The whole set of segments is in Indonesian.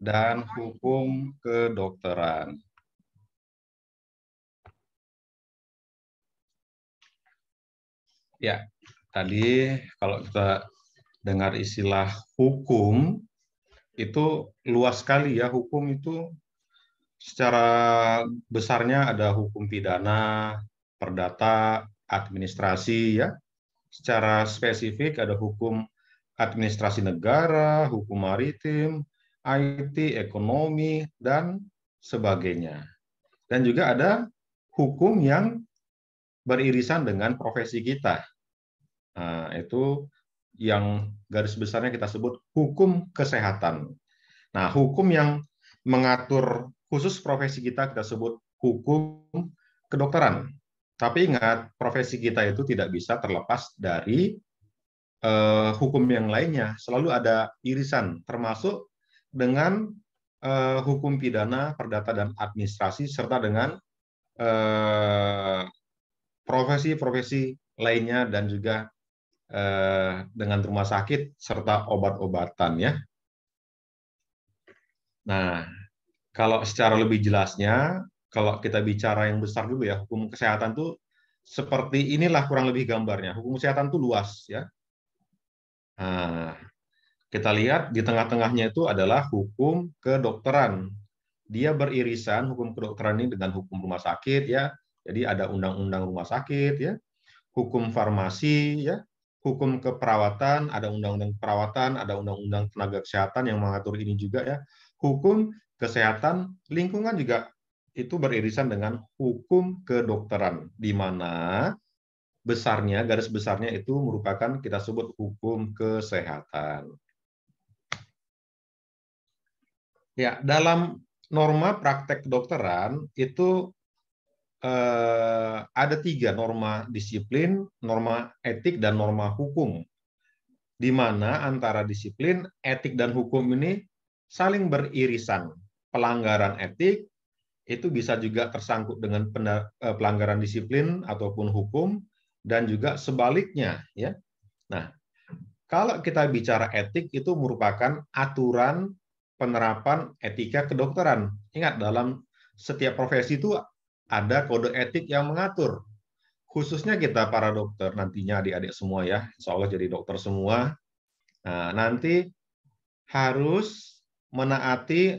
dan hukum kedokteran. Ya, tadi kalau kita dengar istilah hukum, itu luas sekali ya. Hukum itu secara besarnya ada hukum pidana, perdata, administrasi ya. Secara spesifik ada hukum administrasi negara, hukum maritim, IT, ekonomi, dan sebagainya. Dan juga ada hukum yang beririsan dengan profesi kita. Nah, itu yang garis besarnya kita sebut hukum kesehatan. Nah, hukum yang mengatur khusus profesi kita kita sebut hukum kedokteran. Tapi ingat, profesi kita itu tidak bisa terlepas dari eh, hukum yang lainnya. Selalu ada irisan, termasuk dengan uh, hukum pidana, perdata dan administrasi serta dengan eh, profesi-profesi uh, lainnya dan juga uh, dengan rumah sakit serta obat-obatan ya. Nah, kalau secara lebih jelasnya, kalau kita bicara yang besar dulu ya, hukum kesehatan tuh seperti inilah kurang lebih gambarnya. Hukum kesehatan tuh luas ya. Nah, kita lihat di tengah-tengahnya itu adalah hukum kedokteran. Dia beririsan hukum kedokteran ini dengan hukum rumah sakit ya. Jadi ada undang-undang rumah sakit ya. Hukum farmasi ya. Hukum keperawatan, ada undang-undang perawatan, ada undang-undang tenaga kesehatan yang mengatur ini juga ya. Hukum kesehatan lingkungan juga itu beririsan dengan hukum kedokteran di mana besarnya garis besarnya itu merupakan kita sebut hukum kesehatan. Ya, dalam norma praktek kedokteran itu eh, ada tiga norma disiplin, norma etik, dan norma hukum. Di mana antara disiplin, etik, dan hukum ini saling beririsan. Pelanggaran etik itu bisa juga tersangkut dengan eh, pelanggaran disiplin ataupun hukum dan juga sebaliknya ya. Nah, kalau kita bicara etik itu merupakan aturan penerapan etika kedokteran. Ingat, dalam setiap profesi itu ada kode etik yang mengatur. Khususnya kita para dokter, nantinya adik-adik semua ya, insya Allah jadi dokter semua, nah, nanti harus menaati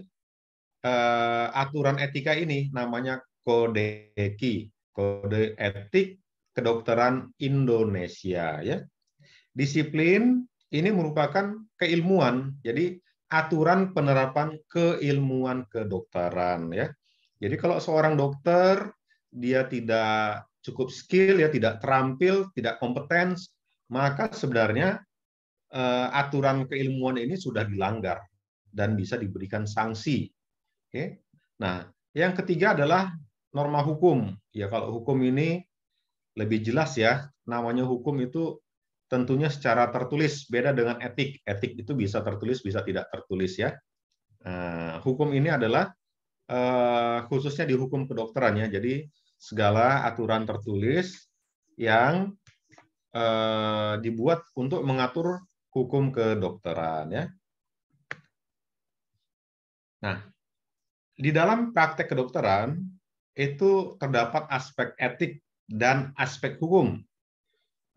uh, aturan etika ini, namanya kode eki, kode etik kedokteran Indonesia. ya Disiplin ini merupakan keilmuan, jadi aturan penerapan keilmuan kedokteran ya. Jadi kalau seorang dokter dia tidak cukup skill ya, tidak terampil, tidak kompeten, maka sebenarnya eh, aturan keilmuan ini sudah dilanggar dan bisa diberikan sanksi. Oke. Nah, yang ketiga adalah norma hukum. Ya kalau hukum ini lebih jelas ya, namanya hukum itu tentunya secara tertulis beda dengan etik. Etik itu bisa tertulis, bisa tidak tertulis ya. Eh, hukum ini adalah eh, khususnya di hukum kedokteran ya. Jadi segala aturan tertulis yang eh, dibuat untuk mengatur hukum kedokteran ya. Nah, di dalam praktek kedokteran itu terdapat aspek etik dan aspek hukum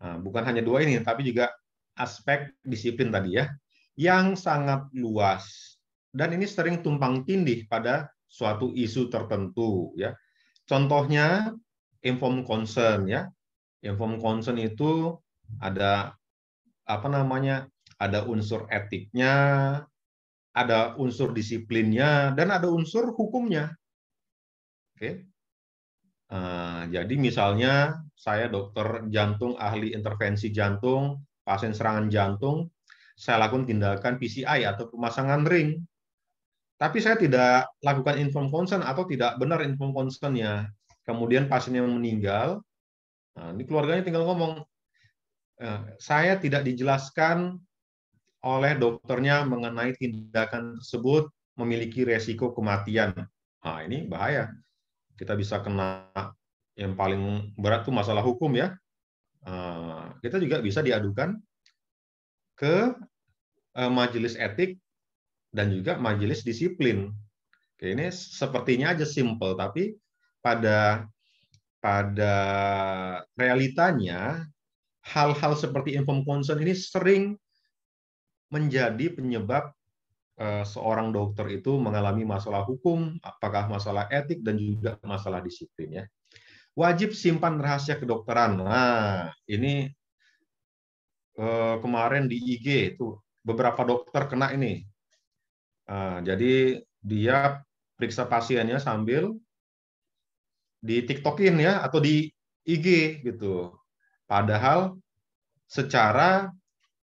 Eh, bukan hanya dua ini, tapi juga aspek disiplin tadi ya, yang sangat luas. Dan ini sering tumpang tindih pada suatu isu tertentu ya. Contohnya inform concern ya. inform concern itu ada apa namanya? Ada unsur etiknya, ada unsur disiplinnya dan ada unsur hukumnya. Oke. Eh, jadi misalnya saya dokter jantung ahli intervensi jantung, pasien serangan jantung, saya lakukan tindakan PCI atau pemasangan ring. Tapi saya tidak lakukan inform konsen atau tidak benar inform konsennya Kemudian pasien yang meninggal. Nah, ini keluarganya tinggal ngomong, eh, saya tidak dijelaskan oleh dokternya mengenai tindakan tersebut memiliki resiko kematian. Nah, ini bahaya kita bisa kena yang paling berat tuh masalah hukum ya. Eh, kita juga bisa diadukan ke eh, majelis etik dan juga majelis disiplin. Oke, ini sepertinya aja simple, tapi pada pada realitanya hal-hal seperti inform concern ini sering menjadi penyebab Eh, seorang dokter itu mengalami masalah hukum, apakah masalah etik dan juga masalah disiplin ya. Wajib simpan rahasia kedokteran. Nah, ini eh, kemarin di IG itu beberapa dokter kena ini. Nah, jadi dia periksa pasiennya sambil di TikTokin ya atau di IG gitu. Padahal secara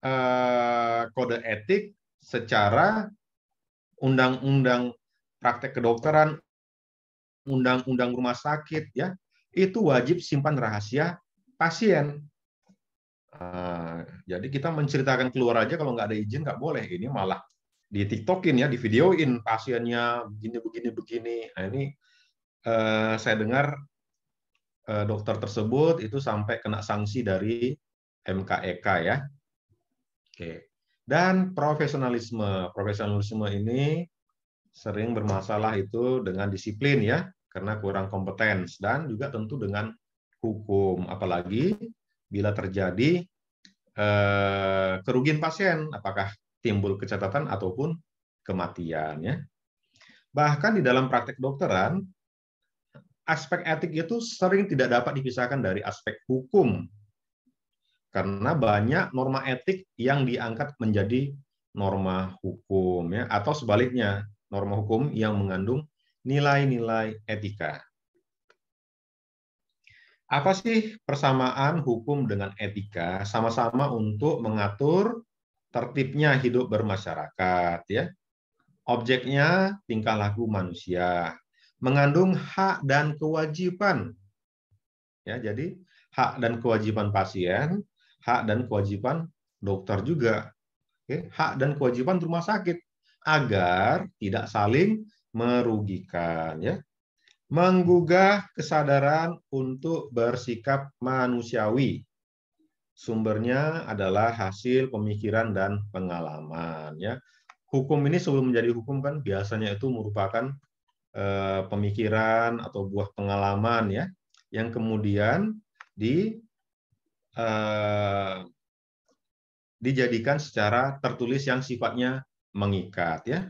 eh, kode etik secara undang-undang praktek kedokteran, undang-undang rumah sakit, ya itu wajib simpan rahasia pasien. Ah, jadi kita menceritakan keluar aja kalau nggak ada izin nggak boleh. Ini malah di TikTokin ya, di videoin pasiennya begini begini begini. Nah, ini eh, saya dengar eh, dokter tersebut itu sampai kena sanksi dari MKEK e ya. Oke dan profesionalisme. Profesionalisme ini sering bermasalah itu dengan disiplin ya, karena kurang kompetens dan juga tentu dengan hukum, apalagi bila terjadi eh, kerugian pasien, apakah timbul kecatatan ataupun kematian ya. Bahkan di dalam praktek dokteran, aspek etik itu sering tidak dapat dipisahkan dari aspek hukum karena banyak norma etik yang diangkat menjadi norma hukum ya atau sebaliknya norma hukum yang mengandung nilai-nilai etika. Apa sih persamaan hukum dengan etika? Sama-sama untuk mengatur tertibnya hidup bermasyarakat ya. Objeknya tingkah laku manusia, mengandung hak dan kewajiban. Ya, jadi hak dan kewajiban pasien hak dan kewajiban dokter juga. Oke, hak dan kewajiban rumah sakit agar tidak saling merugikan ya. Menggugah kesadaran untuk bersikap manusiawi. Sumbernya adalah hasil pemikiran dan pengalaman ya. Hukum ini sebelum menjadi hukum kan biasanya itu merupakan eh, pemikiran atau buah pengalaman ya yang kemudian di Eh, dijadikan secara tertulis yang sifatnya mengikat ya.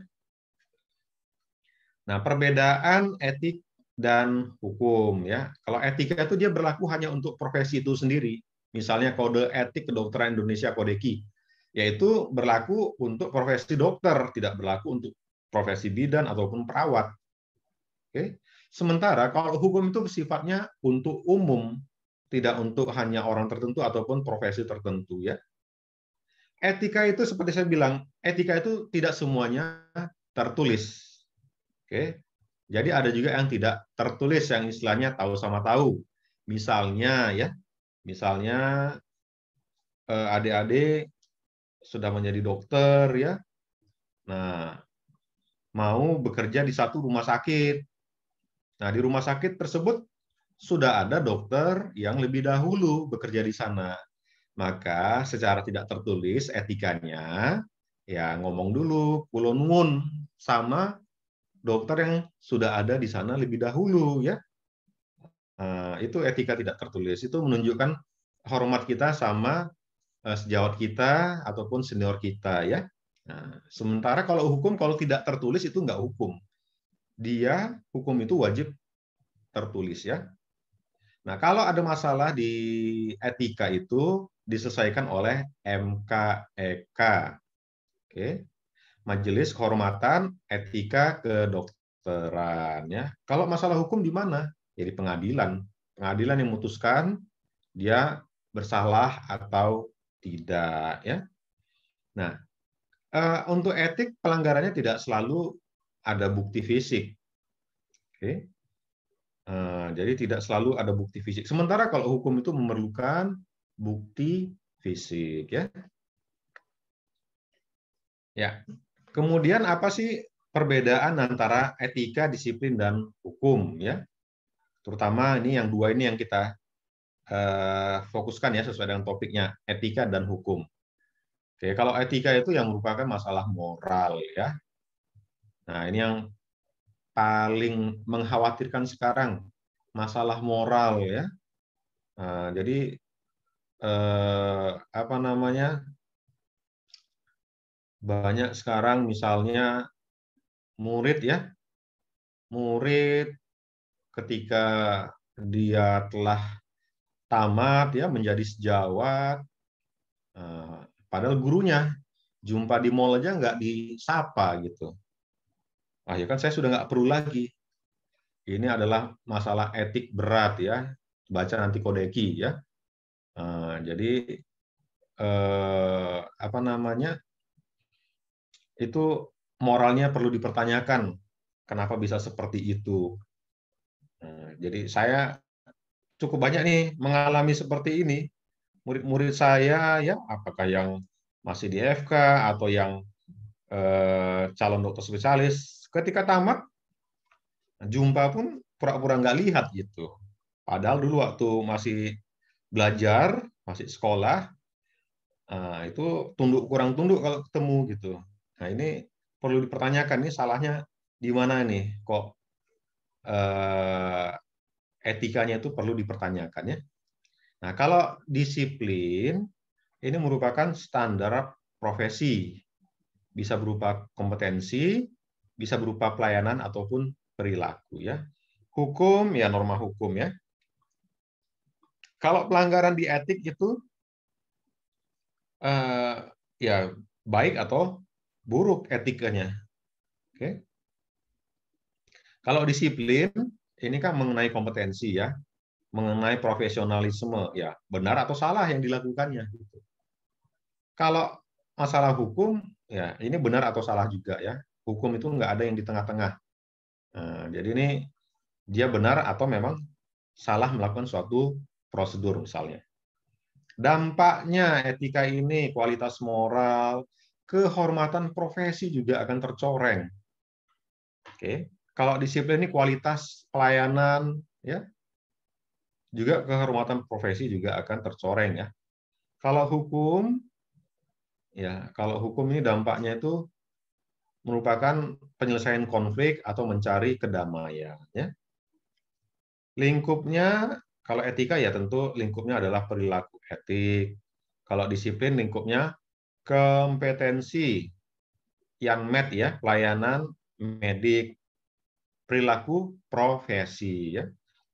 Nah, perbedaan etik dan hukum ya. Kalau etika itu dia berlaku hanya untuk profesi itu sendiri. Misalnya kode etik kedokteran Indonesia Kodeki yaitu berlaku untuk profesi dokter, tidak berlaku untuk profesi bidan ataupun perawat. Oke. Sementara kalau hukum itu sifatnya untuk umum, tidak untuk hanya orang tertentu ataupun profesi tertentu ya. Etika itu seperti saya bilang, etika itu tidak semuanya tertulis. Oke. Jadi ada juga yang tidak tertulis yang istilahnya tahu sama tahu. Misalnya ya, misalnya eh, adik-adik sudah menjadi dokter ya. Nah, mau bekerja di satu rumah sakit. Nah, di rumah sakit tersebut sudah ada dokter yang lebih dahulu bekerja di sana. Maka secara tidak tertulis etikanya ya ngomong dulu kulonun sama dokter yang sudah ada di sana lebih dahulu ya. Nah, itu etika tidak tertulis itu menunjukkan hormat kita sama eh, sejawat kita ataupun senior kita ya. Nah, sementara kalau hukum kalau tidak tertulis itu nggak hukum. Dia hukum itu wajib tertulis ya Nah, kalau ada masalah di etika itu diselesaikan oleh MKEK. E Oke. Majelis Kehormatan Etika Kedokteran ya. Kalau masalah hukum di mana? Jadi ya, di pengadilan. Pengadilan yang memutuskan dia bersalah atau tidak ya. Nah, eh, untuk etik pelanggarannya tidak selalu ada bukti fisik. Oke. Eh, jadi tidak selalu ada bukti fisik. Sementara kalau hukum itu memerlukan bukti fisik, ya. Ya. Kemudian apa sih perbedaan antara etika, disiplin dan hukum, ya? Terutama ini yang dua ini yang kita eh, fokuskan ya sesuai dengan topiknya etika dan hukum. Oke, kalau etika itu yang merupakan masalah moral, ya. Nah, ini yang paling mengkhawatirkan sekarang masalah moral ya. Nah, jadi eh, apa namanya banyak sekarang misalnya murid ya murid ketika dia telah tamat ya menjadi sejawat eh, padahal gurunya jumpa di mall aja nggak disapa gitu Ah ya kan saya sudah nggak perlu lagi. Ini adalah masalah etik berat ya. Baca nanti kodeki ya. Nah, jadi eh, apa namanya itu moralnya perlu dipertanyakan kenapa bisa seperti itu. Nah, jadi saya cukup banyak nih mengalami seperti ini murid-murid saya ya apakah yang masih di FK atau yang eh, calon dokter spesialis ketika tamat jumpa pun pura-pura nggak lihat gitu. Padahal dulu waktu masih belajar, masih sekolah, eh, itu tunduk kurang tunduk kalau ketemu gitu. Nah ini perlu dipertanyakan ini salahnya di mana nih? Kok eh, etikanya itu perlu dipertanyakan ya. Nah kalau disiplin ini merupakan standar profesi, bisa berupa kompetensi, bisa berupa pelayanan ataupun perilaku ya. Hukum ya norma hukum ya. Kalau pelanggaran di etik itu uh, ya baik atau buruk etikanya. Oke. Okay. Kalau disiplin ini kan mengenai kompetensi ya, mengenai profesionalisme ya, benar atau salah yang dilakukannya gitu. Kalau masalah hukum ya ini benar atau salah juga ya hukum itu nggak ada yang di tengah-tengah. Nah, jadi ini dia benar atau memang salah melakukan suatu prosedur misalnya. Dampaknya etika ini kualitas moral, kehormatan profesi juga akan tercoreng. Oke, kalau disiplin ini kualitas pelayanan ya. Juga kehormatan profesi juga akan tercoreng ya. Kalau hukum ya, kalau hukum ini dampaknya itu merupakan penyelesaian konflik atau mencari kedamaian. Ya. Lingkupnya, kalau etika ya tentu lingkupnya adalah perilaku etik. Kalau disiplin lingkupnya kompetensi yang med ya, pelayanan medik, perilaku profesi ya.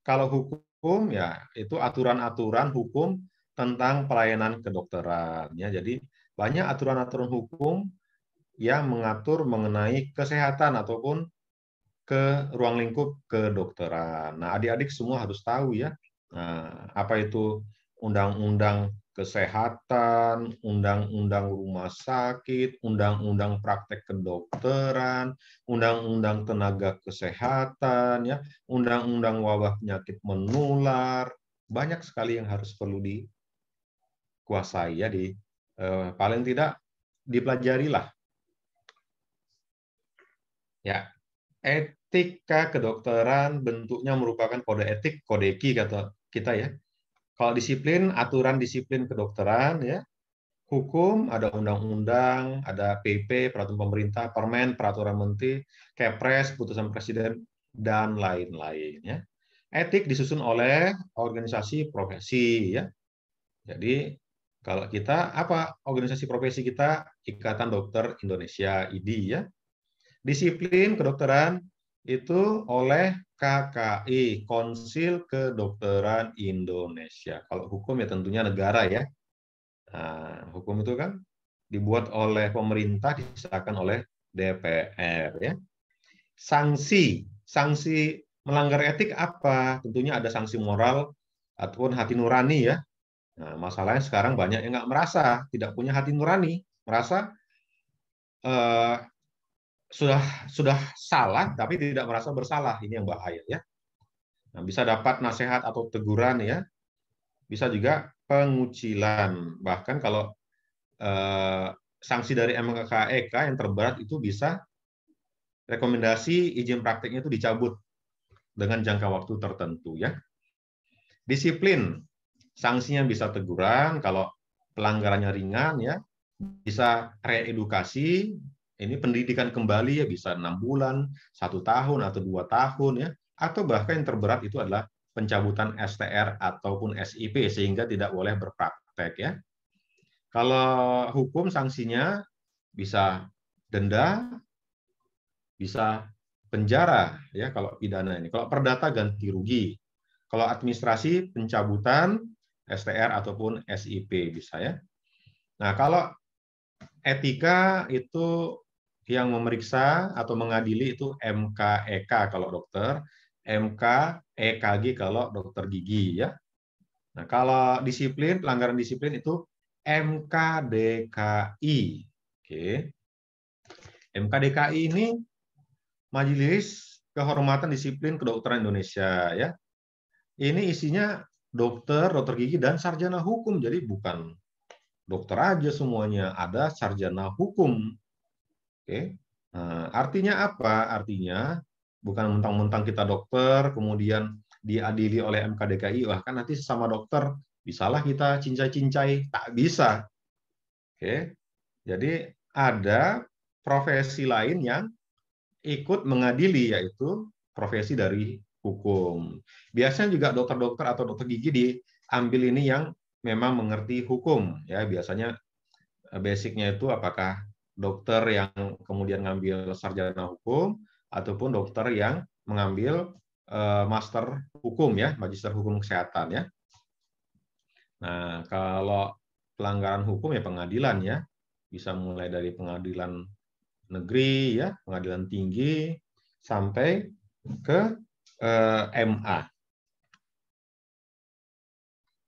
Kalau hukum ya itu aturan-aturan hukum tentang pelayanan kedokteran ya. Jadi banyak aturan-aturan hukum yang mengatur mengenai kesehatan ataupun ke ruang lingkup kedokteran. Nah, adik-adik semua harus tahu ya, nah, apa itu undang-undang kesehatan, undang-undang rumah sakit, undang-undang praktek kedokteran, undang-undang tenaga kesehatan, ya, undang-undang wabah penyakit menular, banyak sekali yang harus perlu dikuasai ya di eh, paling tidak dipelajarilah Ya, etika kedokteran bentuknya merupakan kode etik, kode eki kata kita ya. Kalau disiplin, aturan disiplin kedokteran ya. Hukum ada undang-undang, ada PP, peraturan pemerintah, permen, peraturan menteri, kepres, putusan presiden dan lain-lain ya. Etik disusun oleh organisasi profesi ya. Jadi kalau kita apa organisasi profesi kita Ikatan Dokter Indonesia IDI ya Disiplin kedokteran itu oleh KKI, Konsil Kedokteran Indonesia. Kalau hukum ya tentunya negara ya. Nah, hukum itu kan dibuat oleh pemerintah, disahkan oleh DPR ya. Sanksi, sanksi melanggar etik apa? Tentunya ada sanksi moral ataupun hati nurani ya. Nah, masalahnya sekarang banyak yang nggak merasa, tidak punya hati nurani, merasa eh, sudah sudah salah tapi tidak merasa bersalah ini yang bahaya ya. Nah, bisa dapat nasihat atau teguran ya. Bisa juga pengucilan. Bahkan kalau eh, sanksi dari MKKEK e yang terberat itu bisa rekomendasi izin praktiknya itu dicabut dengan jangka waktu tertentu ya. Disiplin, sanksinya bisa teguran kalau pelanggarannya ringan ya, bisa reedukasi ini pendidikan kembali ya bisa enam bulan, satu tahun atau dua tahun ya, atau bahkan yang terberat itu adalah pencabutan STR ataupun SIP sehingga tidak boleh berpraktek ya. Kalau hukum sanksinya bisa denda, bisa penjara ya kalau pidana ini. Kalau perdata ganti rugi. Kalau administrasi pencabutan STR ataupun SIP bisa ya. Nah, kalau etika itu yang memeriksa atau mengadili itu MKEK e kalau dokter, MKEkG kalau dokter gigi ya. Nah, kalau disiplin pelanggaran disiplin itu MKDKI. Oke. MKDKI ini Majelis Kehormatan Disiplin Kedokteran Indonesia ya. Ini isinya dokter, dokter gigi dan sarjana hukum. Jadi bukan dokter aja semuanya, ada sarjana hukum Oke. Nah, artinya apa? Artinya bukan mentang-mentang kita dokter kemudian diadili oleh MKDKI, bahkan nanti sesama dokter bisalah kita cincai-cincai, tak bisa. Oke. Jadi ada profesi lain yang ikut mengadili yaitu profesi dari hukum. Biasanya juga dokter-dokter atau dokter gigi diambil ini yang memang mengerti hukum ya biasanya eh, basicnya itu apakah dokter yang kemudian ngambil sarjana hukum ataupun dokter yang mengambil eh, master hukum ya, magister hukum kesehatan ya. Nah, kalau pelanggaran hukum ya pengadilan ya. Bisa mulai dari pengadilan negeri ya, pengadilan tinggi sampai ke eh, MA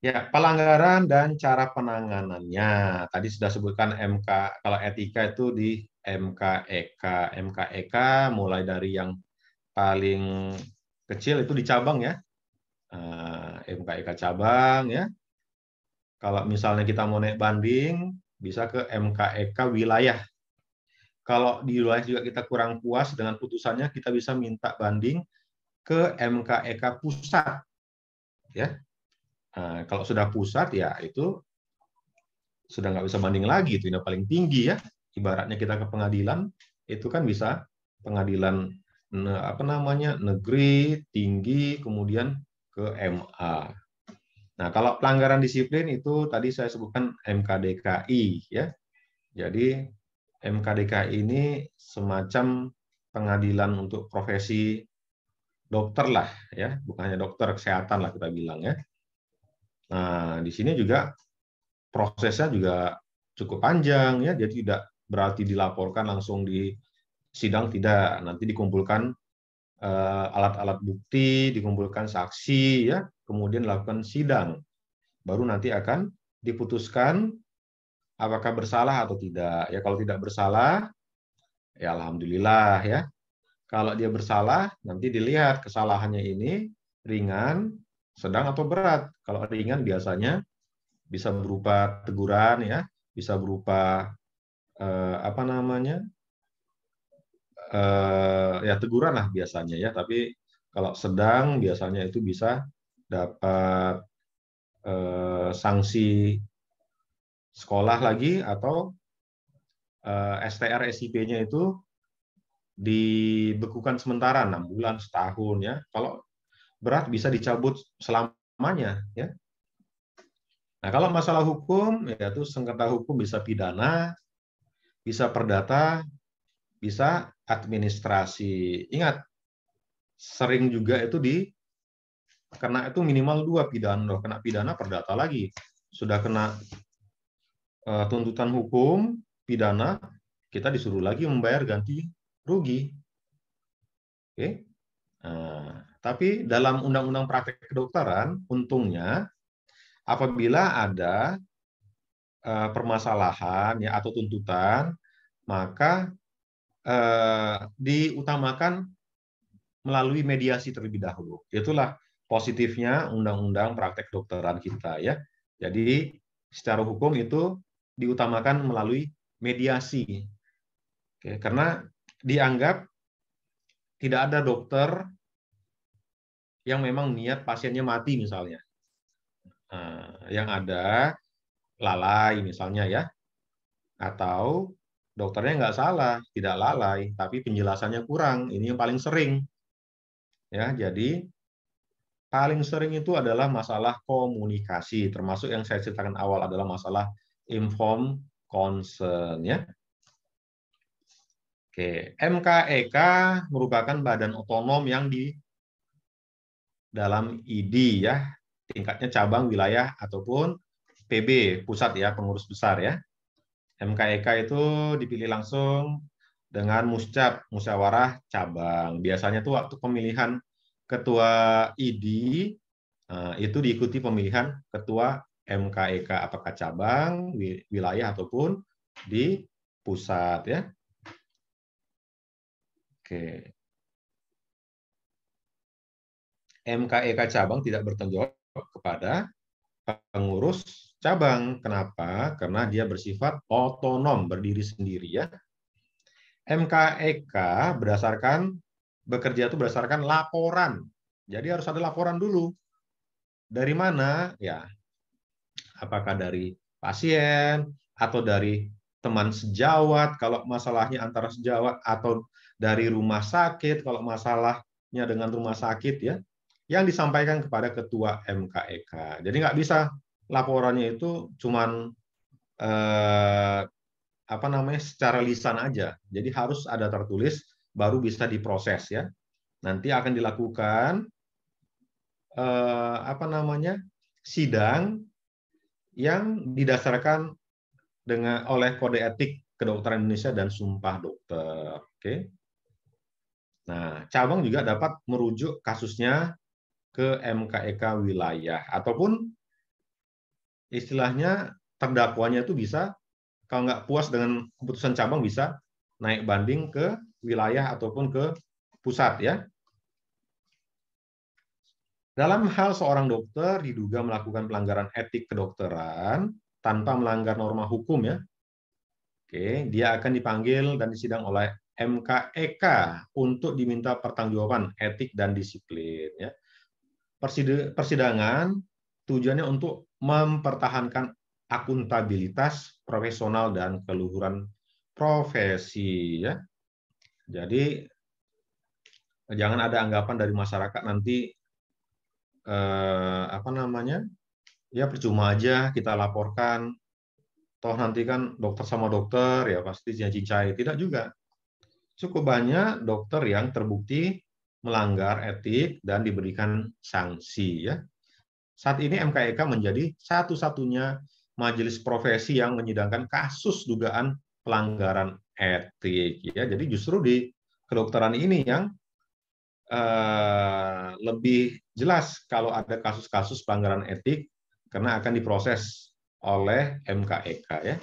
Ya, pelanggaran dan cara penanganannya. Tadi sudah sebutkan MK, kalau etika itu di MKEK. MKEK e mulai dari yang paling kecil itu di cabang ya. Eh, MKEK e cabang ya. Kalau misalnya kita mau naik banding, bisa ke MKEK e wilayah. Kalau di wilayah juga kita kurang puas dengan putusannya, kita bisa minta banding ke MKEK pusat. Ya, Eh, kalau sudah pusat ya itu sudah nggak bisa banding lagi itu yang paling tinggi ya. Ibaratnya kita ke pengadilan itu kan bisa pengadilan apa namanya negeri tinggi kemudian ke MA. Nah kalau pelanggaran disiplin itu tadi saya sebutkan MKDKI ya. Jadi MKDKI ini semacam pengadilan untuk profesi dokter lah ya, bukannya dokter kesehatan lah kita bilang ya. Nah, di sini juga prosesnya juga cukup panjang ya, jadi tidak berarti dilaporkan langsung di sidang tidak. Nanti dikumpulkan eh, alat-alat bukti, dikumpulkan saksi ya, kemudian dilakukan sidang. Baru nanti akan diputuskan apakah bersalah atau tidak. Ya kalau tidak bersalah ya alhamdulillah ya. Kalau dia bersalah nanti dilihat kesalahannya ini ringan sedang atau berat. Kalau ringan biasanya bisa berupa teguran ya, bisa berupa eh, apa namanya eh, ya teguran lah biasanya ya. Tapi kalau sedang biasanya itu bisa dapat eh, sanksi sekolah lagi atau eh, STR SIP-nya itu dibekukan sementara enam bulan setahun ya. Kalau berat bisa dicabut selamanya ya nah kalau masalah hukum yaitu sengketa hukum bisa pidana bisa perdata bisa administrasi ingat sering juga itu di kena itu minimal dua pidana kena pidana perdata lagi sudah kena eh, tuntutan hukum pidana kita disuruh lagi membayar ganti rugi oke okay? nah, tapi dalam undang-undang praktek kedokteran, untungnya apabila ada uh, permasalahan ya atau tuntutan, maka uh, diutamakan melalui mediasi terlebih dahulu. Itulah positifnya undang-undang praktek kedokteran kita ya. Jadi secara hukum itu diutamakan melalui mediasi. Oke, karena dianggap tidak ada dokter yang memang niat pasiennya mati misalnya. Nah, yang ada lalai misalnya ya. Atau dokternya nggak salah, tidak lalai, tapi penjelasannya kurang. Ini yang paling sering. Ya, jadi paling sering itu adalah masalah komunikasi, termasuk yang saya ceritakan awal adalah masalah inform concern ya. Oke, MKEK e merupakan badan otonom yang di dalam ID ya, tingkatnya cabang, wilayah ataupun PB pusat ya, pengurus besar ya. MKEK e itu dipilih langsung dengan muscap musyawarah cabang. Biasanya tuh waktu pemilihan ketua ID eh, itu diikuti pemilihan ketua MKEK e apakah cabang, wilayah ataupun di pusat ya. Oke. MKEK e cabang tidak bertanggung jawab kepada pengurus cabang. Kenapa? Karena dia bersifat otonom, berdiri sendiri ya. MKEK e berdasarkan bekerja itu berdasarkan laporan. Jadi harus ada laporan dulu. Dari mana? Ya. Apakah dari pasien atau dari teman sejawat kalau masalahnya antara sejawat atau dari rumah sakit kalau masalahnya dengan rumah sakit ya yang disampaikan kepada ketua MKEK. E Jadi nggak bisa laporannya itu cuman eh, apa namanya secara lisan aja. Jadi harus ada tertulis baru bisa diproses ya. Nanti akan dilakukan eh, apa namanya sidang yang didasarkan dengan oleh kode etik kedokteran Indonesia dan sumpah dokter. Oke. Nah, cabang juga dapat merujuk kasusnya ke MKEK e wilayah ataupun istilahnya terdakwanya itu bisa kalau nggak puas dengan keputusan cabang bisa naik banding ke wilayah ataupun ke pusat ya. Dalam hal seorang dokter diduga melakukan pelanggaran etik kedokteran tanpa melanggar norma hukum ya. Oke, dia akan dipanggil dan disidang oleh MKEK e untuk diminta pertanggungjawaban etik dan disiplin ya persidangan tujuannya untuk mempertahankan akuntabilitas profesional dan keluhuran profesi ya. Jadi jangan ada anggapan dari masyarakat nanti eh, apa namanya? ya percuma aja kita laporkan toh nanti kan dokter sama dokter ya pasti cincai tidak juga cukup banyak dokter yang terbukti melanggar etik dan diberikan sanksi ya. Saat ini MKEK e menjadi satu-satunya majelis profesi yang menyidangkan kasus dugaan pelanggaran etik ya. Jadi justru di kedokteran ini yang eh, lebih jelas kalau ada kasus-kasus pelanggaran etik karena akan diproses oleh MKEK e ya.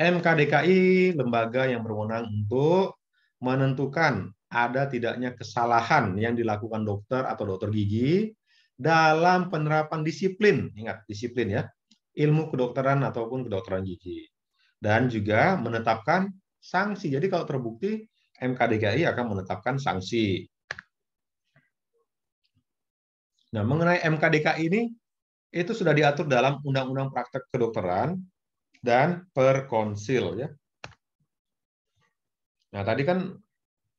MKDKI lembaga yang berwenang untuk menentukan ada tidaknya kesalahan yang dilakukan dokter atau dokter gigi dalam penerapan disiplin. Ingat, disiplin ya. Ilmu kedokteran ataupun kedokteran gigi. Dan juga menetapkan sanksi. Jadi kalau terbukti, MKDKI akan menetapkan sanksi. Nah, mengenai MKDKI ini, itu sudah diatur dalam Undang-Undang Praktek Kedokteran dan Perkonsil. ya. Nah, tadi kan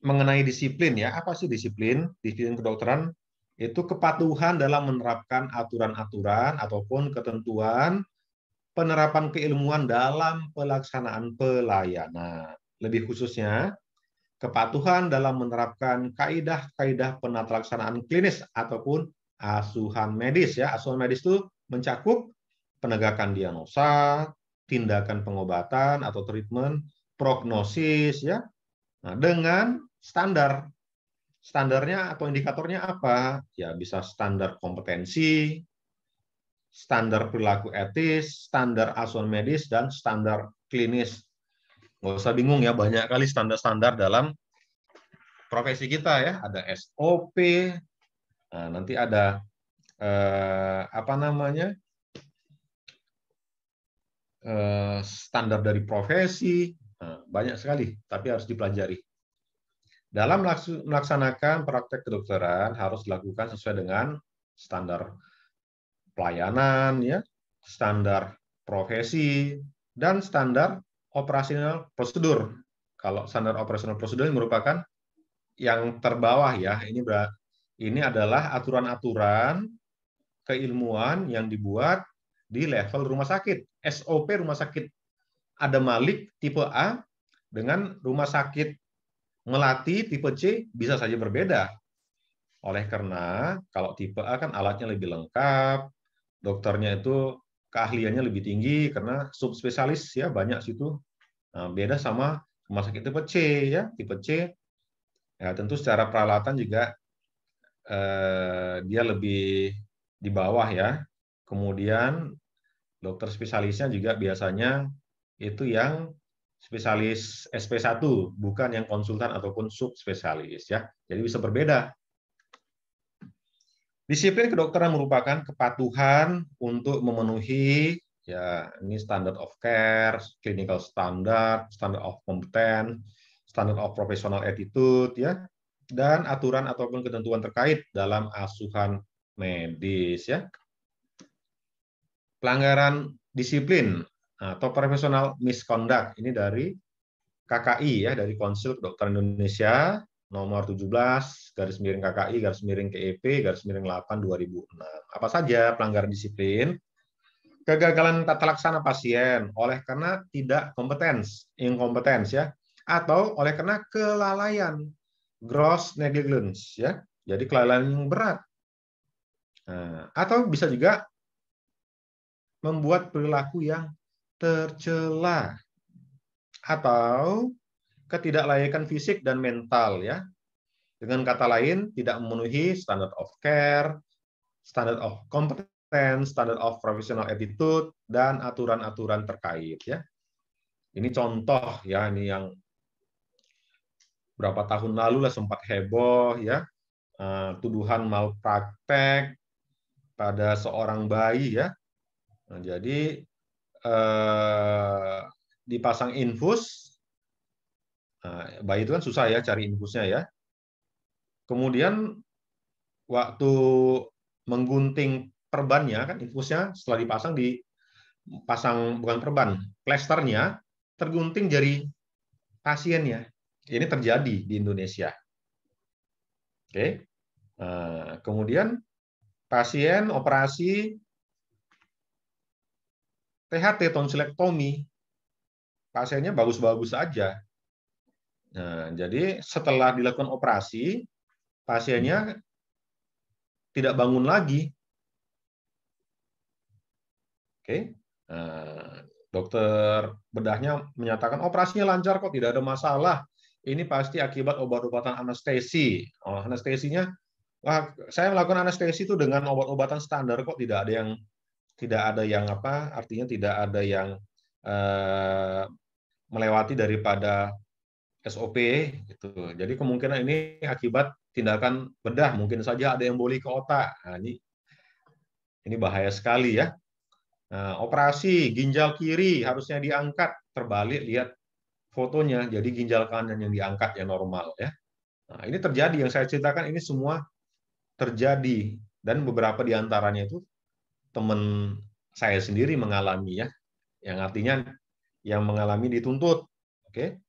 mengenai disiplin ya. Apa sih disiplin? Disiplin kedokteran itu kepatuhan dalam menerapkan aturan-aturan ataupun ketentuan penerapan keilmuan dalam pelaksanaan pelayanan. Lebih khususnya, kepatuhan dalam menerapkan kaidah-kaidah penatelaksanaan klinis ataupun asuhan medis ya. Asuhan medis itu mencakup penegakan diagnosa, tindakan pengobatan atau treatment, prognosis ya. Nah, dengan standar. Standarnya atau indikatornya apa? Ya bisa standar kompetensi, standar perilaku etis, standar asuhan medis, dan standar klinis. Nggak usah bingung ya, banyak kali standar-standar dalam profesi kita ya. Ada SOP, nah, nanti ada eh, apa namanya eh, standar dari profesi, nah, banyak sekali, tapi harus dipelajari. Dalam melaksanakan praktek kedokteran harus dilakukan sesuai dengan standar pelayanan, ya, standar profesi, dan standar operasional prosedur. Kalau standar operasional prosedur ini merupakan yang terbawah ya, ini ini adalah aturan-aturan keilmuan yang dibuat di level rumah sakit, SOP rumah sakit. Ada Malik tipe A dengan rumah sakit melatih tipe C bisa saja berbeda. Oleh karena kalau tipe A kan alatnya lebih lengkap, dokternya itu keahliannya lebih tinggi karena subspesialis ya banyak situ. Nah, beda sama rumah sakit tipe C ya, tipe C. Ya, tentu secara peralatan juga eh, dia lebih di bawah ya. Kemudian dokter spesialisnya juga biasanya itu yang spesialis SP1, bukan yang konsultan ataupun subspesialis ya. Jadi bisa berbeda. Disiplin kedokteran merupakan kepatuhan untuk memenuhi ya ini standard of care, clinical standard, standard of competence, standard of professional attitude ya dan aturan ataupun ketentuan terkait dalam asuhan medis ya. Pelanggaran disiplin atau profesional misconduct ini dari KKI ya dari Konsil Dokter Indonesia nomor 17 garis miring KKI garis miring KEP garis miring 8 2006. Apa saja pelanggaran disiplin? Kegagalan tata laksana pasien oleh karena tidak kompetens, inkompetens ya, atau oleh karena kelalaian, gross negligence ya. Jadi kelalaian yang berat. Nah, atau bisa juga membuat perilaku yang tercela atau ketidaklayakan fisik dan mental ya. Dengan kata lain, tidak memenuhi standar of care, standar of competence, standar of professional attitude, dan aturan-aturan terkait ya. Ini contoh ya, ini yang berapa tahun lalu lah sempat heboh ya, eh, tuduhan malpraktek pada seorang bayi ya. Nah, jadi Eh, dipasang infus, nah, bayi itu kan susah ya cari infusnya ya. Kemudian waktu menggunting perbannya kan infusnya setelah dipasang di pasang bukan perban, plesternya tergunting jari pasiennya. Ini terjadi di Indonesia. Oke. Nah, kemudian pasien operasi THT tonsilektomi pasiennya bagus-bagus saja. nah, jadi setelah dilakukan operasi, pasiennya hmm. tidak bangun lagi. Oke. Eh, dokter bedahnya menyatakan operasinya lancar kok, tidak ada masalah. Ini pasti akibat obat-obatan anestesi. Oh, anestesinya Wah, saya melakukan anestesi itu dengan obat-obatan standar kok tidak ada yang tidak ada yang apa artinya tidak ada yang eh, melewati daripada SOP gitu. Jadi kemungkinan ini akibat tindakan bedah mungkin saja ada yang boleh ke otak. Nah, ini ini bahaya sekali ya. Nah, operasi ginjal kiri harusnya diangkat terbalik lihat fotonya jadi ginjal kanan yang diangkat yang normal ya. Nah, ini terjadi yang saya ceritakan ini semua terjadi dan beberapa diantaranya itu teman saya sendiri mengalami ya, yang artinya yang mengalami dituntut. Oke.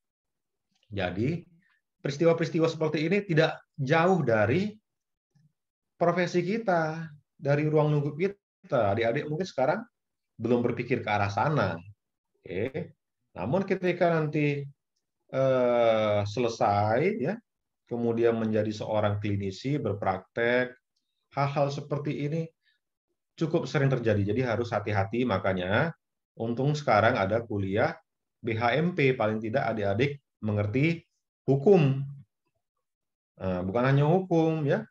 Jadi peristiwa-peristiwa seperti ini tidak jauh dari profesi kita, dari ruang lingkup kita. Adik-adik mungkin sekarang belum berpikir ke arah sana. Oke. Namun ketika nanti eh, selesai ya, kemudian menjadi seorang klinisi berpraktek, hal-hal seperti ini cukup sering terjadi. Jadi harus hati-hati makanya untung sekarang ada kuliah BHMP paling tidak adik-adik mengerti hukum. Eh, bukan hanya hukum ya.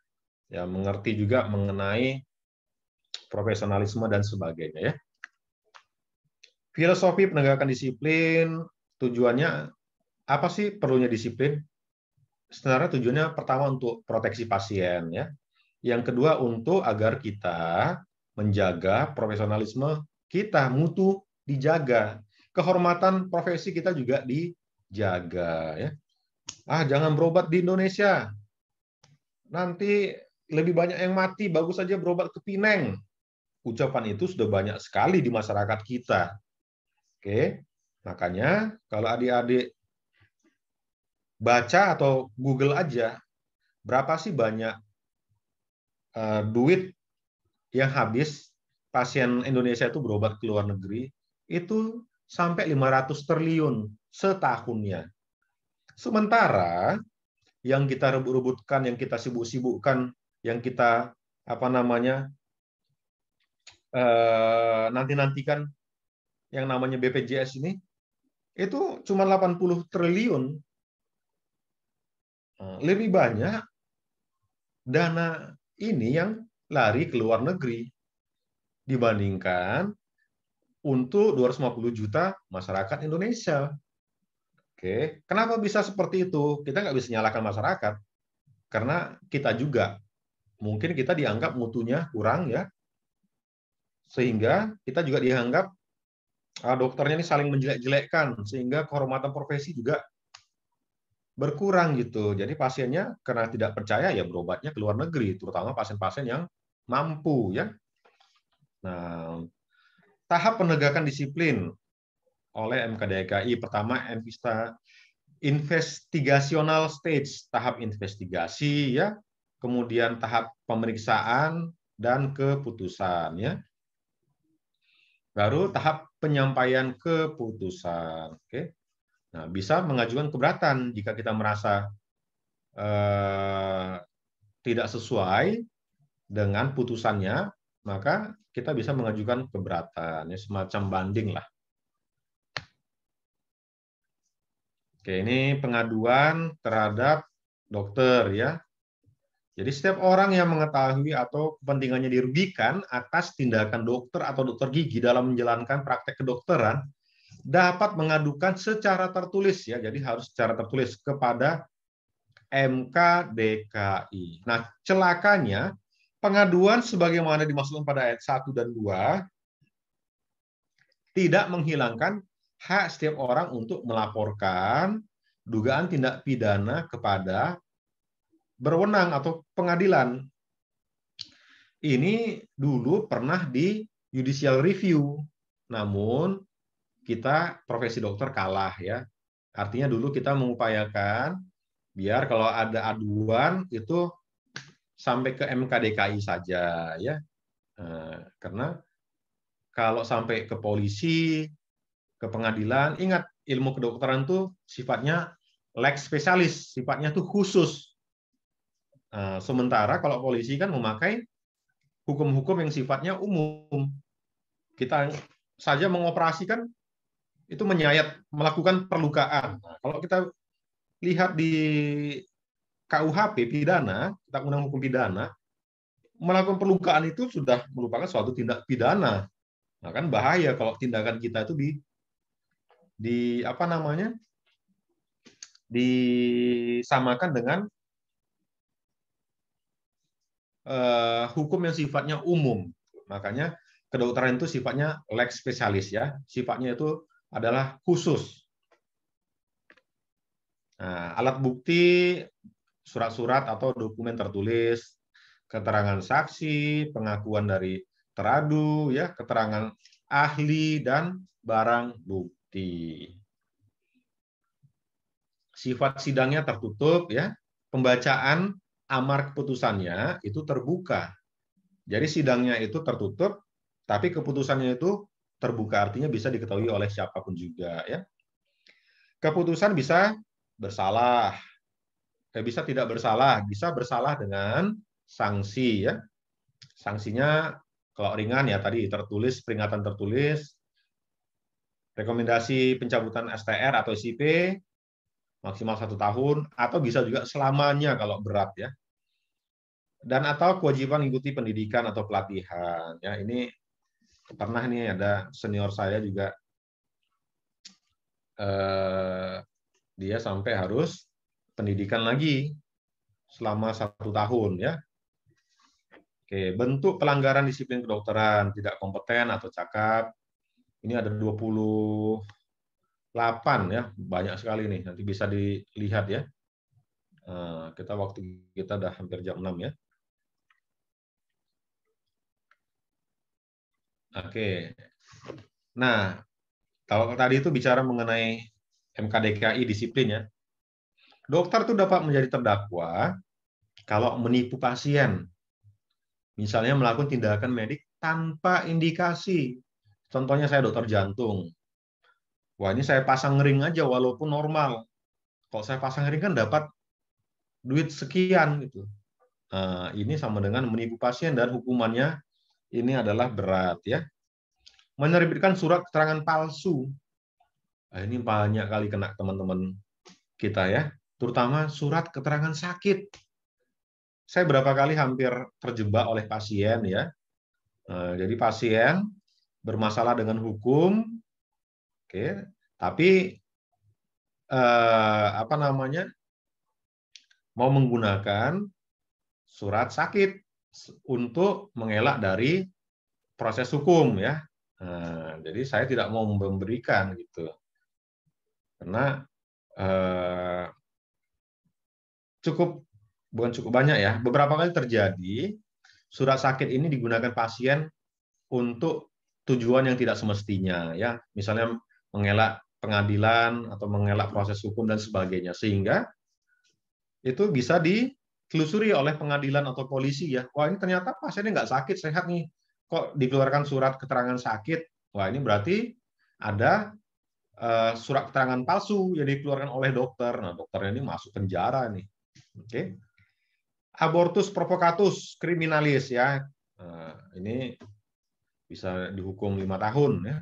Ya mengerti juga mengenai profesionalisme dan sebagainya ya. Filosofi penegakan disiplin tujuannya apa sih perlunya disiplin? Sebenarnya tujuannya pertama untuk proteksi pasien ya. Yang kedua untuk agar kita menjaga profesionalisme kita mutu dijaga, kehormatan profesi kita juga dijaga ya. Ah, jangan berobat di Indonesia. Nanti lebih banyak yang mati, bagus saja berobat ke Pineng. Ucapan itu sudah banyak sekali di masyarakat kita. Oke. Makanya kalau adik-adik baca atau Google aja berapa sih banyak eh, duit yang habis pasien Indonesia itu berobat ke luar negeri itu sampai 500 triliun setahunnya. Sementara yang kita rebut-rebutkan, yang kita sibuk-sibukkan, yang kita apa namanya eh, nanti-nantikan yang namanya BPJS ini itu cuma 80 triliun eh, lebih banyak dana ini yang lari ke luar negeri dibandingkan untuk 250 juta masyarakat Indonesia. Oke, kenapa bisa seperti itu? Kita nggak bisa nyalakan masyarakat karena kita juga mungkin kita dianggap mutunya kurang ya, sehingga kita juga dianggap ah, dokternya ini saling menjelek-jelekkan sehingga kehormatan profesi juga berkurang gitu. Jadi pasiennya karena tidak percaya ya berobatnya ke luar negeri, terutama pasien-pasien yang mampu ya. Nah, tahap penegakan disiplin oleh MKDKI pertama MVista investigational stage tahap investigasi ya kemudian tahap pemeriksaan dan keputusan ya baru tahap penyampaian keputusan oke nah bisa mengajukan keberatan jika kita merasa eh, tidak sesuai dengan putusannya, maka kita bisa mengajukan keberatan, ya, semacam banding lah. Oke, ini pengaduan terhadap dokter ya. Jadi setiap orang yang mengetahui atau kepentingannya dirugikan atas tindakan dokter atau dokter gigi dalam menjalankan praktek kedokteran dapat mengadukan secara tertulis ya. Jadi harus secara tertulis kepada MKDKI. Nah, celakanya pengaduan sebagaimana dimaksudkan pada ayat 1 dan 2 tidak menghilangkan hak setiap orang untuk melaporkan dugaan tindak pidana kepada berwenang atau pengadilan. Ini dulu pernah di judicial review. Namun kita profesi dokter kalah ya. Artinya dulu kita mengupayakan biar kalau ada aduan itu sampai ke MKDKI saja ya. Eh, karena kalau sampai ke polisi, ke pengadilan, ingat ilmu kedokteran tuh sifatnya lex spesialis, sifatnya tuh khusus. Eh, sementara kalau polisi kan memakai hukum-hukum yang sifatnya umum. Kita saja mengoperasikan itu menyayat, melakukan perlukaan. Nah, kalau kita lihat di KUHP pidana, kita undang hukum pidana, melakukan perlukaan itu sudah merupakan suatu tindak pidana. Nah, kan bahaya kalau tindakan kita itu di di apa namanya? disamakan dengan uh, hukum yang sifatnya umum. Makanya kedokteran itu sifatnya lex spesialis ya. Sifatnya itu adalah khusus. Nah, alat bukti surat-surat atau dokumen tertulis, keterangan saksi, pengakuan dari teradu, ya, keterangan ahli dan barang bukti. Sifat sidangnya tertutup ya. Pembacaan amar keputusannya itu terbuka. Jadi sidangnya itu tertutup tapi keputusannya itu terbuka artinya bisa diketahui oleh siapapun juga ya. Keputusan bisa bersalah, eh, bisa tidak bersalah, bisa bersalah dengan sanksi ya. Sanksinya kalau ringan ya tadi tertulis peringatan tertulis, rekomendasi pencabutan STR atau SIP maksimal satu tahun atau bisa juga selamanya kalau berat ya dan atau kewajiban mengikuti pendidikan atau pelatihan ya ini pernah nih ada senior saya juga eh, dia sampai harus pendidikan lagi selama satu tahun ya. Oke, bentuk pelanggaran disiplin kedokteran tidak kompeten atau cakap. Ini ada 28 ya, banyak sekali nih. Nanti bisa dilihat ya. Eh, kita waktu kita udah hampir jam 6 ya. Oke. Nah, kalau tadi itu bicara mengenai MKDKI disiplin ya dokter itu dapat menjadi terdakwa kalau menipu pasien. Misalnya melakukan tindakan medik tanpa indikasi. Contohnya saya dokter jantung. Wah, ini saya pasang ring aja walaupun normal. Kalau saya pasang ring kan dapat duit sekian gitu. Nah, ini sama dengan menipu pasien dan hukumannya ini adalah berat ya. Menerbitkan surat keterangan palsu. Nah, ini banyak kali kena teman-teman kita ya terutama surat keterangan sakit. Saya berapa kali hampir terjebak oleh pasien ya. Eh, jadi pasien bermasalah dengan hukum, oke, tapi eh, apa namanya mau menggunakan surat sakit untuk mengelak dari proses hukum ya. Eh, jadi saya tidak mau memberikan gitu, karena cukup bukan cukup banyak ya, beberapa kali terjadi surat sakit ini digunakan pasien untuk tujuan yang tidak semestinya ya, misalnya mengelak pengadilan atau mengelak proses hukum dan sebagainya sehingga itu bisa ditelusuri oleh pengadilan atau polisi ya. Wah, ini ternyata pasiennya nggak sakit, sehat nih. Kok dikeluarkan surat keterangan sakit? Wah, ini berarti ada eh, surat keterangan palsu yang dikeluarkan oleh dokter. Nah, dokternya ini masuk penjara nih. Oke. Okay. Abortus provocatus kriminalis ya. Eh, ini bisa dihukum lima tahun ya.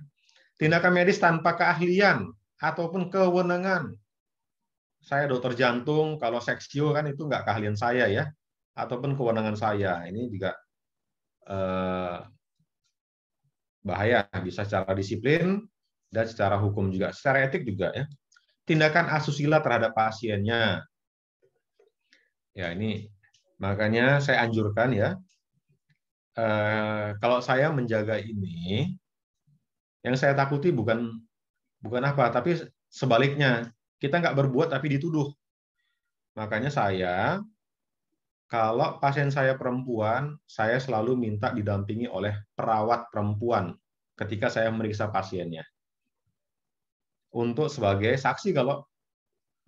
Tindakan medis tanpa keahlian ataupun kewenangan. Saya dokter jantung, kalau seksio kan itu nggak keahlian saya ya, ataupun kewenangan saya. Ini juga eh, bahaya, bisa secara disiplin dan secara hukum juga, secara etik juga ya. Tindakan asusila terhadap pasiennya, Ya ini makanya saya anjurkan ya. Eh, kalau saya menjaga ini, yang saya takuti bukan bukan apa, tapi sebaliknya kita nggak berbuat tapi dituduh. Makanya saya kalau pasien saya perempuan, saya selalu minta didampingi oleh perawat perempuan ketika saya meriksa pasiennya. Untuk sebagai saksi kalau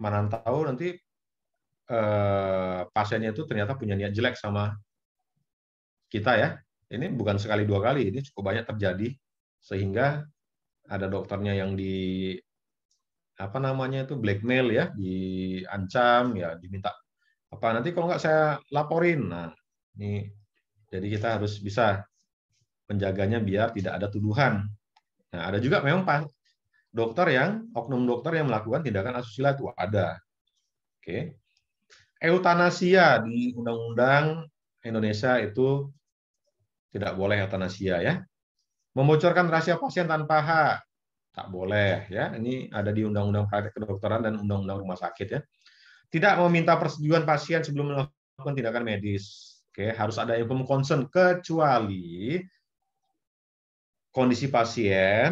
mana tahu nanti Eh, pasiennya itu ternyata punya niat jelek sama kita ya. Ini bukan sekali dua kali, ini cukup banyak terjadi sehingga ada dokternya yang di apa namanya itu blackmail ya, diancam ya, diminta apa nanti kalau nggak saya laporin. Nah, ini jadi kita harus bisa menjaganya biar tidak ada tuduhan. Nah, ada juga memang pak dokter yang oknum dokter yang melakukan tindakan asusila itu ada. Oke eutanasia di undang-undang Indonesia itu tidak boleh eutanasia ya. Membocorkan rahasia pasien tanpa hak tak boleh ya. Ini ada di undang-undang praktek kedokteran dan undang-undang rumah sakit ya. Tidak meminta persetujuan pasien sebelum melakukan tindakan medis. Oke, harus ada inform concern kecuali kondisi pasien,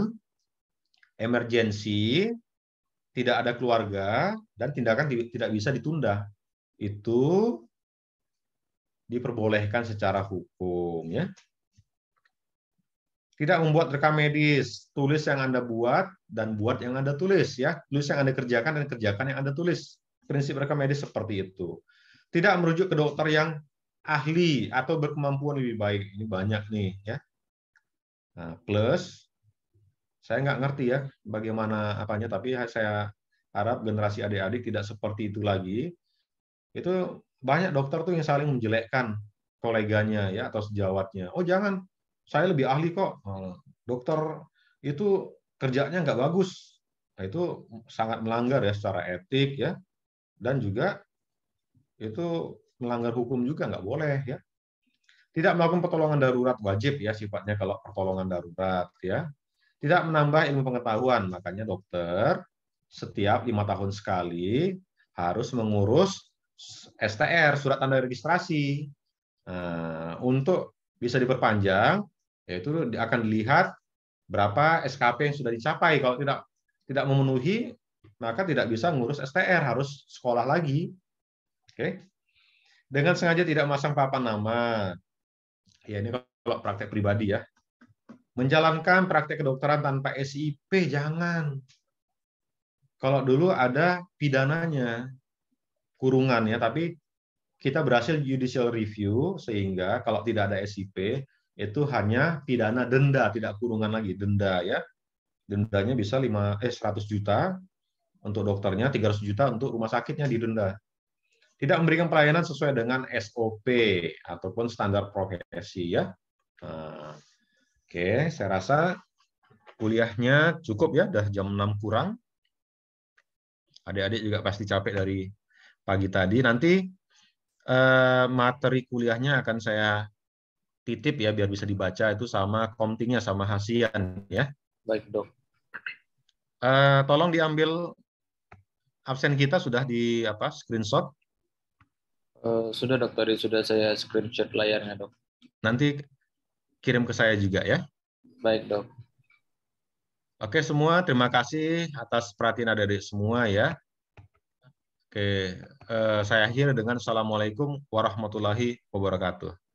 emergensi, tidak ada keluarga dan tindakan tidak bisa ditunda itu diperbolehkan secara hukum ya. Tidak membuat rekam medis, tulis yang Anda buat dan buat yang Anda tulis ya. Tulis yang Anda kerjakan dan kerjakan yang Anda tulis. Prinsip rekam medis seperti itu. Tidak merujuk ke dokter yang ahli atau berkemampuan lebih baik. Ini banyak nih ya. Nah, plus saya nggak ngerti ya bagaimana apanya tapi saya harap generasi adik-adik tidak seperti itu lagi itu banyak dokter tuh yang saling menjelekkan koleganya ya atau sejawatnya. Oh jangan, saya lebih ahli kok. Oh, dokter itu kerjanya nggak bagus. Nah, itu sangat melanggar ya secara etik ya dan juga itu melanggar hukum juga nggak boleh ya. Tidak melakukan pertolongan darurat wajib ya sifatnya kalau pertolongan darurat ya. Tidak menambah ilmu pengetahuan makanya dokter setiap lima tahun sekali harus mengurus STR surat tanda registrasi eh, untuk bisa diperpanjang yaitu akan dilihat berapa SKP yang sudah dicapai kalau tidak tidak memenuhi maka tidak bisa ngurus STR harus sekolah lagi oke dengan sengaja tidak masang papan nama ya ini kalau praktek pribadi ya menjalankan praktek kedokteran tanpa SIP jangan kalau dulu ada pidananya kurungan ya, tapi kita berhasil judicial review sehingga kalau tidak ada SIP itu hanya pidana denda, tidak kurungan lagi, denda ya. Dendanya bisa 5 eh 100 juta untuk dokternya, 300 juta untuk rumah sakitnya di denda Tidak memberikan pelayanan sesuai dengan SOP ataupun standar profesi ya. Nah, Oke, saya rasa kuliahnya cukup ya, udah jam 6 kurang. Adik-adik juga pasti capek dari pagi tadi. Nanti eh, materi kuliahnya akan saya titip ya biar bisa dibaca itu sama komtingnya sama hasian ya. Baik dok. Eh, tolong diambil absen kita sudah di apa screenshot. Eh, sudah dok sudah saya screenshot layarnya dok. Nanti kirim ke saya juga ya. Baik dok. Oke semua, terima kasih atas perhatian dari dari semua ya. Oke, uh, saya akhir dengan Assalamualaikum warahmatullahi wabarakatuh.